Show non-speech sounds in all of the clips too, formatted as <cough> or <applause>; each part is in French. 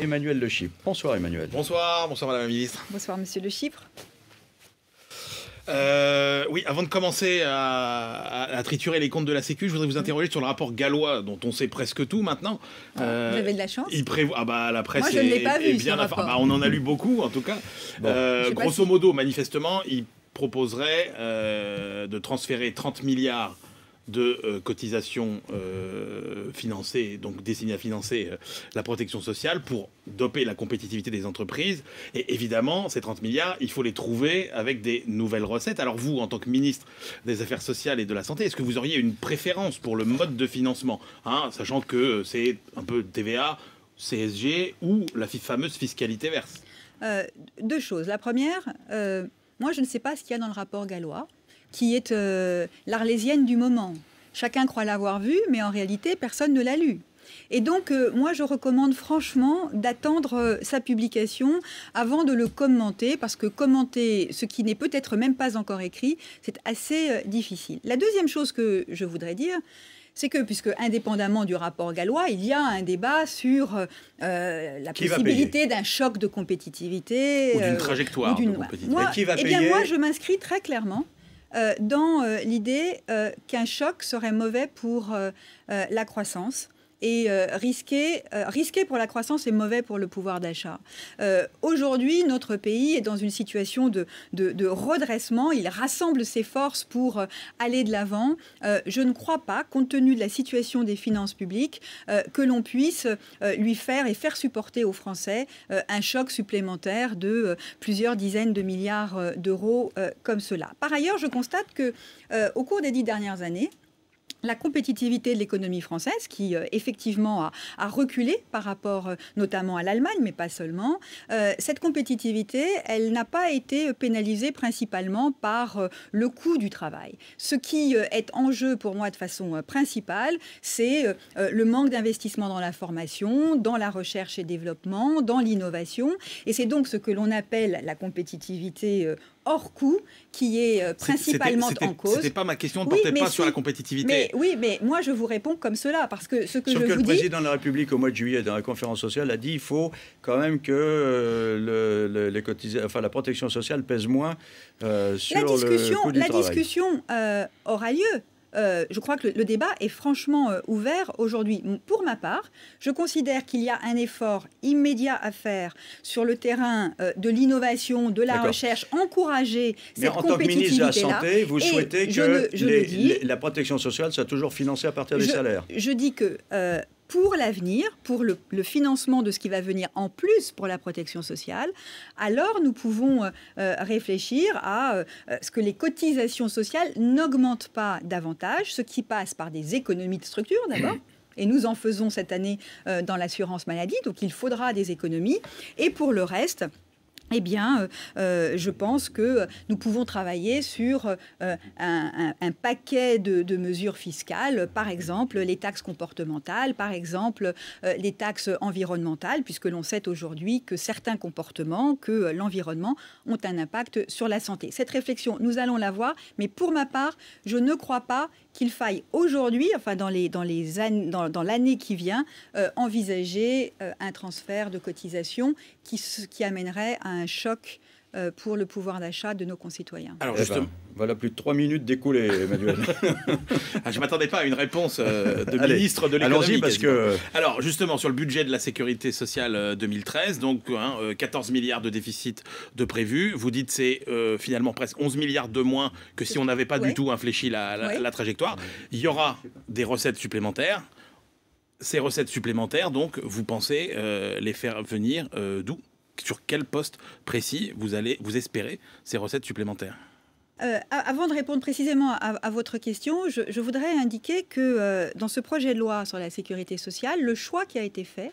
Emmanuel Le Chypre. Bonsoir Emmanuel. Bonsoir, bonsoir Madame la Ministre. Bonsoir Monsieur Le Chypre. Euh, oui, avant de commencer à, triturer les comptes de la Sécu, je voudrais vous interroger sur le rapport gallois dont on sait presque tout maintenant. Ah, vous avez de la chance. Il prévoit. Ah bah la presse. Moi, je ne l'ai pas vu. Bien bah, on en a lu beaucoup en tout cas. Euh, grosso modo, manifestement, il proposerait euh, de transférer 30 milliards de euh, cotisations euh, financées, donc destinées à financer euh, la protection sociale pour doper la compétitivité des entreprises. Et évidemment, ces 30 milliards, il faut les trouver avec des nouvelles recettes. Alors vous, en tant que ministre des Affaires sociales et de la Santé, est-ce que vous auriez une préférence pour le mode de financement hein, Sachant que c'est un peu TVA, CSG ou la fameuse fiscalité verse. deux choses. La première, moi je ne sais pas ce qu'il y a dans le rapport gallois qui est euh, l'arlésienne du moment. Chacun croit l'avoir vue, mais en réalité, personne ne l'a lue. Et donc, euh, moi, je recommande franchement d'attendre euh, sa publication avant de le commenter, parce que commenter ce qui n'est peut-être même pas encore écrit, c'est assez difficile. La deuxième chose que je voudrais dire, c'est que, puisque indépendamment du rapport gallois, il y a un débat sur la possibilité d'un choc de compétitivité. Ou d'une trajectoire de compétitivité. Moi, qui va eh bien, moi, je m'inscris très clairement euh, dans euh, l'idée euh, qu'un choc serait mauvais pour la croissance et euh, euh, risqué, pour la croissance est mauvais pour le pouvoir d'achat. Euh, aujourd'hui, notre pays est dans une situation de, redressement. Il rassemble ses forces pour aller de l'avant. je ne crois pas, compte tenu de la situation des finances publiques, que l'on puisse lui faire et faire supporter aux Français un choc supplémentaire de plusieurs dizaines de milliards d'euros comme cela. Par ailleurs, je constate que au cours des dix dernières années, la compétitivité de l'économie française qui euh, effectivement a, reculé par rapport euh, notamment à l'Allemagne, mais pas seulement. Euh, cette compétitivité, elle n'a pas été pénalisée principalement par le coût du travail. Ce qui est en jeu pour moi de façon principale, c'est le manque d'investissement dans la formation, dans la recherche et développement, dans l'innovation. Et c'est donc ce que l'on appelle la compétitivité hors coût qui est euh, principalement en cause. C'était pas ma question, ne portait pas sur la compétitivité. Mais, oui, mais moi je vous réponds comme cela parce que ce que Sauf je que le président de la République au mois de juillet dans la conférence sociale a dit qu'il faut quand même que euh, les enfin, la protection sociale pèse moins euh, sur la discussion, la discussion aura lieu euh, je crois que le, débat est franchement euh, ouvert aujourd'hui. Pour ma part, je considère qu'il y a un effort immédiat à faire sur le terrain euh, de l'innovation, de la recherche, encourager Mais en tant que ministre de la Santé, vous souhaitez que la protection sociale soit toujours financée à partir des salaires. Je dis que pour l'avenir, pour le, financement de ce qui va venir en plus pour la protection sociale, alors nous pouvons euh, euh, réfléchir à euh, ce que les cotisations sociales n'augmentent pas davantage, ce qui passe par des économies de structure d'abord. <coughs> et nous en faisons cette année dans l'assurance maladie, donc il faudra des économies. Et pour le reste, eh bien, euh, euh, je pense que nous pouvons travailler sur euh, un, paquet de, mesures fiscales, par exemple les taxes comportementales, par exemple les taxes environnementales, puisque l'on sait aujourd'hui que certains comportements, que l'environnement, ont un impact sur la santé. Cette réflexion, nous allons la voir, mais pour ma part, je ne crois pas qu'il faille aujourd'hui, enfin dans l'année dans les dans, qui vient, euh, envisager euh, un transfert de cotisation qui, qui amènerait à un choc euh, pour le pouvoir d'achat de nos concitoyens. Alors eh ben, justement, voilà plus de trois minutes découlées, Emmanuel. <laughs> <laughs> Ah, je ne m'attendais pas à une réponse euh, de ministre de l'économie. parce que... Alors justement, sur le budget de la sécurité sociale 2013, euh, donc 14 hein, milliards de déficit de prévu, vous dites c'est finalement presque 11 milliards de moins que si on n'avait pas du tout infléchi la, la, trajectoire. Il y aura des recettes supplémentaires. Ces recettes supplémentaires, donc, vous pensez les faire venir d'où sur quel poste précis vous allez vous espérez ces recettes supplémentaires euh, avant de répondre précisément à, votre question, je, voudrais indiquer que euh, dans ce projet de loi sur la sécurité sociale, le choix qui a été fait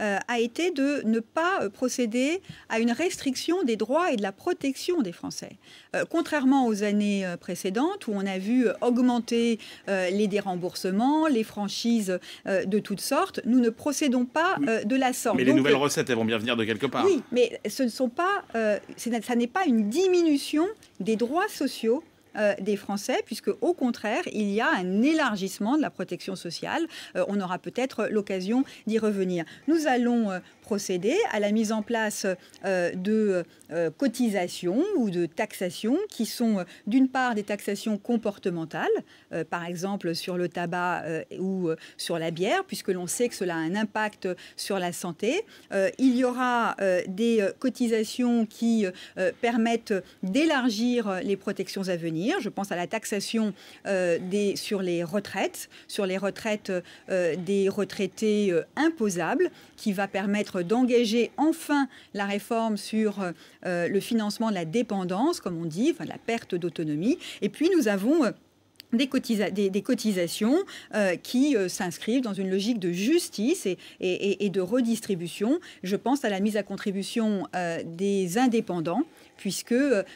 euh, a été de ne pas euh, procéder à une restriction des droits et de la protection des Français. Euh, contrairement aux années précédentes où on a vu augmenter les déremboursements, les franchises de toutes sortes, nous ne procédons pas de la sorte. Mais les nouvelles recettes, elles vont bien venir de quelque part. Oui, mais ce ne sont pas, ça n'est pas une diminution des droits sociaux euh, des Français, puisque au contraire, il y a un élargissement de la protection sociale. Euh, on aura peut-être l'occasion d'y revenir. Nous allons euh, procéder à la mise en place de cotisations ou de taxations qui sont d'une part des taxations comportementales, par exemple sur le tabac ou sur la bière, puisque l'on sait que cela a un impact sur la santé. il y aura des cotisations qui permettent d'élargir les protections à venir je pense à la taxation euh, des, sur les retraites, sur les retraites euh, des retraités euh, imposables, qui va permettre d'engager enfin la réforme sur le financement de la dépendance, comme on dit, enfin, la perte d'autonomie. Et puis nous avons des, des, cotisations euh, qui euh, s'inscrivent dans une logique de justice et, de redistribution. Je pense à la mise à contribution euh, des indépendants puisque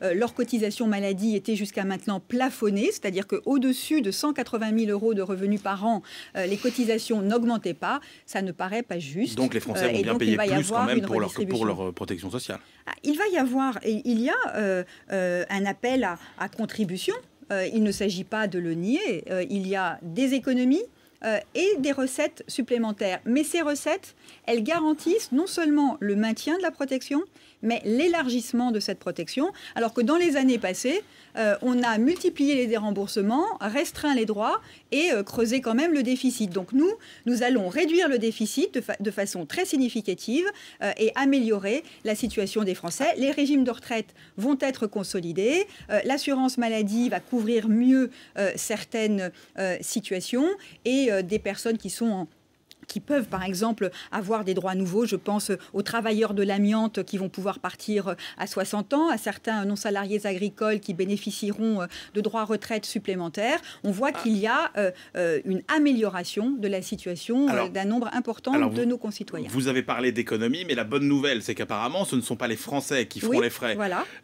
leur cotisation maladie était jusqu'à maintenant plafonnée, c'est-à-dire qu'au-dessus de 180 000 euros de revenus par an, les cotisations n'augmentaient pas. Ça ne paraît pas juste. Donc les Français vont bien payer plus quand même pour leur, pour leur, protection sociale. Ah, il va y avoir, et il y a un appel à, à contribution euh, il ne s'agit pas de le nier. Euh, il y a des économies euh, et des recettes supplémentaires. Mais ces recettes, elles garantissent non seulement le maintien de la protection, mais l'élargissement de cette protection, alors que dans les années passées, euh, on a multiplié les déremboursements, restreint les droits et euh, creusé quand même le déficit. Donc nous, nous allons réduire le déficit de, façon très significative euh, et améliorer la situation des Français. Les régimes de retraite vont être consolidés, l'assurance maladie va couvrir mieux certaines situations et des personnes qui sont en qui peuvent, par exemple, avoir des droits nouveaux. Je pense aux travailleurs de l'amiante qui vont pouvoir partir euh, à 60 ans, à certains non-salariés agricoles qui bénéficieront euh, de droits retraite supplémentaires. On voit ah. qu'il y a euh, une amélioration de la situation d'un nombre important de nos concitoyens. Vous avez parlé d'économie, mais la bonne nouvelle, c'est qu'apparemment, ce ne sont pas les Français qui feront les frais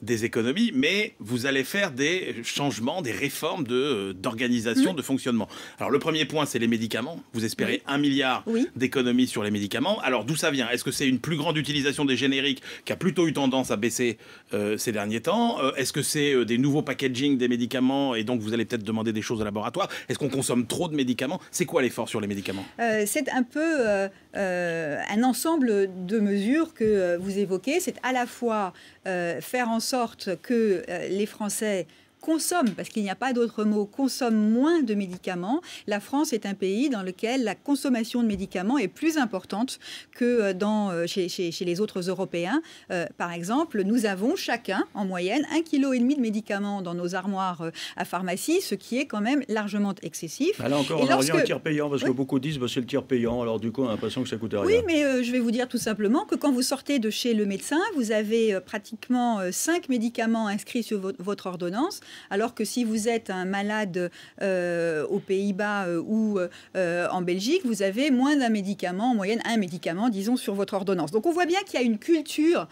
des économies, mais vous allez faire des changements, des réformes d'organisation, de, mmh. d'organisation, de fonctionnement. Alors le premier point, c'est les médicaments. Vous espérez 1 un milliard d'économie sur les médicaments. Alors d'où ça vient Est-ce que c'est une plus grande utilisation des génériques qui a plutôt eu tendance à baisser euh, ces derniers temps euh, Est-ce que c'est euh, des nouveaux packaging des médicaments et donc vous allez peut-être demander des choses au laboratoire Est-ce qu'on consomme trop de médicaments C'est quoi l'effort sur les médicaments C'est un peu un ensemble de mesures que vous évoquez. C'est à la fois faire en sorte que les Français consomme parce qu'il n'y a pas d'autre mot, consomme moins de médicaments. La France est un pays dans lequel la consommation de médicaments est plus importante que euh, dans, euh, chez, chez, les autres Européens. Euh, par exemple, nous avons chacun, en moyenne, un kilo et demi de médicaments dans nos armoires à pharmacie, ce qui est quand même largement excessif. Là encore, on n'a payant, parce que beaucoup disent que bah, c'est le tiers payant, alors du coup, on a l'impression que ça coûte rien. Oui, mais je vais vous dire tout simplement que quand vous sortez de chez le médecin, vous avez pratiquement 5 médicaments inscrits sur votre ordonnance alors que si vous êtes un malade euh, aux Pays-Bas euh, ou euh, en Belgique, vous avez moins d'un médicament, en moyenne un médicament, disons, sur votre ordonnance. Donc on voit bien qu'il y a une culture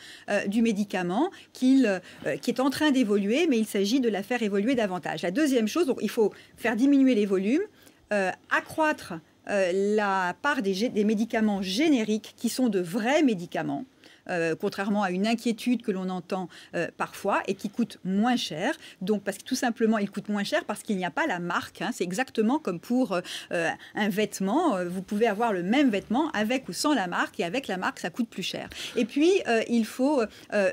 du médicament qui est en train d'évoluer, mais il s'agit de la faire évoluer davantage. La deuxième chose, il faut faire diminuer les volumes, accroître la part des médicaments génériques qui sont de vrais médicaments. Euh, contrairement à une inquiétude que l'on entend euh, parfois et qui coûte moins cher. Donc, parce que tout simplement, il coûte moins cher parce qu'il n'y a pas la marque. Hein. C'est exactement comme pour euh, un vêtement. Vous pouvez avoir le même vêtement avec ou sans la marque et avec la marque, ça coûte plus cher. Et puis, il faut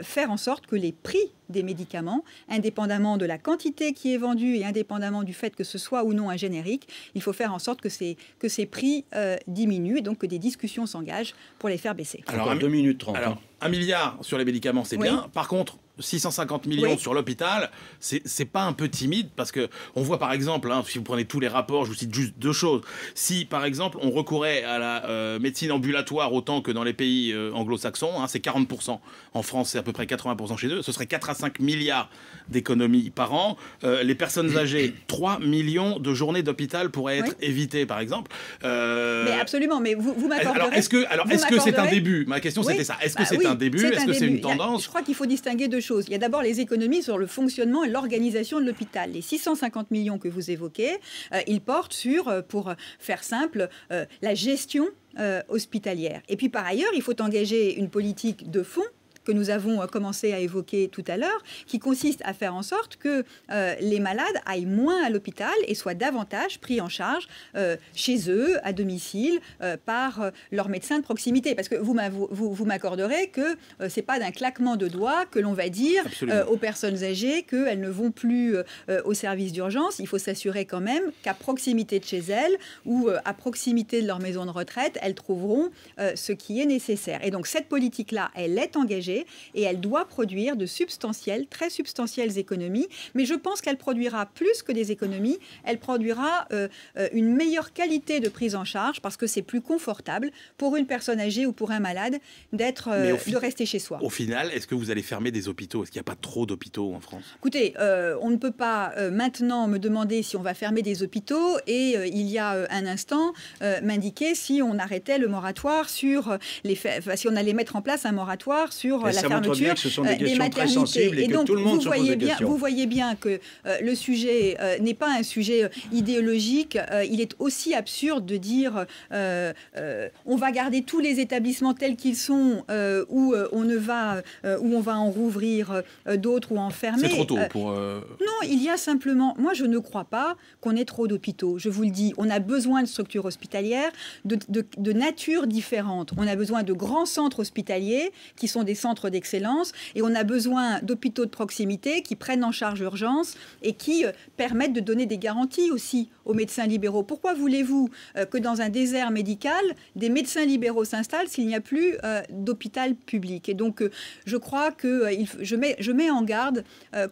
faire en sorte que les prix des médicaments, indépendamment de la quantité qui est vendue et indépendamment du fait que ce soit ou non un générique, il faut faire en sorte que ces, que ces prix euh, diminuent et donc que des discussions s'engagent pour les faire baisser. Alors, 2 minutes 30. Alors, hein. un milliard sur les médicaments, c'est bien. Par contre, 650 millions sur l'hôpital, c'est pas un peu timide parce que on voit par exemple, hein, si vous prenez tous les rapports, je vous cite juste deux choses. Si par exemple on recourait à la euh, médecine ambulatoire autant que dans les pays euh, anglo-saxons, hein, c'est 40%. En France, c'est à peu près 80% chez eux. Ce serait 4 à 5 milliards d'économies par an. Euh, les personnes <coughs> âgées, 3 millions de journées d'hôpital pourraient être évitées par exemple. Mais absolument, mais vous, vous m'accordez. Alors est-ce que c'est un début Ma question c'était ça. Est-ce que bah c'est un début Est-ce que c'est une tendance Je crois qu'il faut distinguer deux il y a d'abord les économies sur le fonctionnement et l'organisation de l'hôpital. Les 650 millions que vous évoquez, euh, ils portent sur, euh, pour faire simple, euh, la gestion hospitalière. Et puis par ailleurs, il faut engager une politique de fonds que nous avons euh, commencé à évoquer tout à l'heure, qui consiste à faire en sorte que euh, les malades aillent moins à l'hôpital et soient davantage pris en charge euh, chez eux, à domicile, par leur médecin de proximité. Parce que vous, m'accorderez que ce c'est pas d'un claquement de doigts que l'on va dire aux personnes âgées qu'elles ne vont plus au service d'urgence. Il faut s'assurer quand même qu'à proximité de chez elles ou à proximité de leur maison de retraite, elles trouveront ce qui est nécessaire. Et donc cette politique-là, elle est engagée et elle doit produire de substantielles, très substantielles économies. Mais je pense qu'elle produira plus que des économies, elle produira euh, euh, une meilleure qualité de prise en charge parce que c'est plus confortable pour une personne âgée ou pour un malade d'être, euh, de rester chez soi. Au final, est-ce que vous allez fermer des hôpitaux Est-ce qu'il n'y a pas trop d'hôpitaux en France Écoutez, on ne peut pas maintenant me demander si on va fermer des hôpitaux et il y a un instant m'indiquer si on arrêtait le moratoire sur les, si on allait mettre en place un moratoire sur la ça ce sont des, euh, questions très sensibles et, que tout le monde vous se voyez bien, Vous voyez bien que euh, le sujet euh, n'est pas un sujet idéologique. il est aussi absurde de dire on va garder tous les établissements tels qu'ils sont ou on ne va où on va en rouvrir d'autres ou en fermer. C'est trop tôt pour. Non, il y a simplement. Moi, je ne crois pas qu'on ait trop d'hôpitaux. Je vous le dis, on a besoin de structures hospitalières de, de nature différente. On a besoin de grands centres hospitaliers qui sont des centres d'excellence et on a besoin d'hôpitaux de proximité qui prennent en charge l'urgence et qui euh, permettent de donner des garanties aussi aux médecins libéraux. Pourquoi voulez-vous euh, que dans un désert médical, des médecins libéraux s'installent s'il n'y a plus euh, d'hôpital public Et donc, je crois que je, mets, je, mets, en garde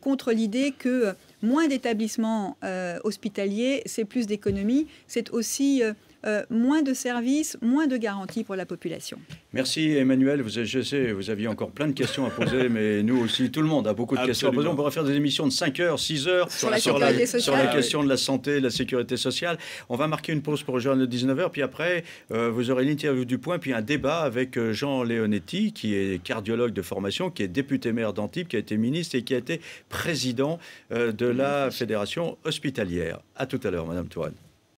contre l'idée que moins d'établissements hospitaliers, c'est plus d'économie, c'est aussi euh, moins de services, moins de garanties pour la population. Merci Emmanuel. Vous, je sais, vous aviez encore plein de questions à poser, mais nous aussi, tout le monde a beaucoup de questions à poser. On pourra faire des émissions de 5 h 6 heures sur, sur, la, question de la santé, de la sécurité sociale. On va marquer une pause pour rejoindre à 19h, puis après, euh, vous aurez l'interview du point, puis un débat avec euh, Jean Leonetti, qui est cardiologue de formation, qui est député maire d'Antibes, qui a été ministre et qui a été président de la Fédération hospitalière. À tout à l'heure, Madame Toine.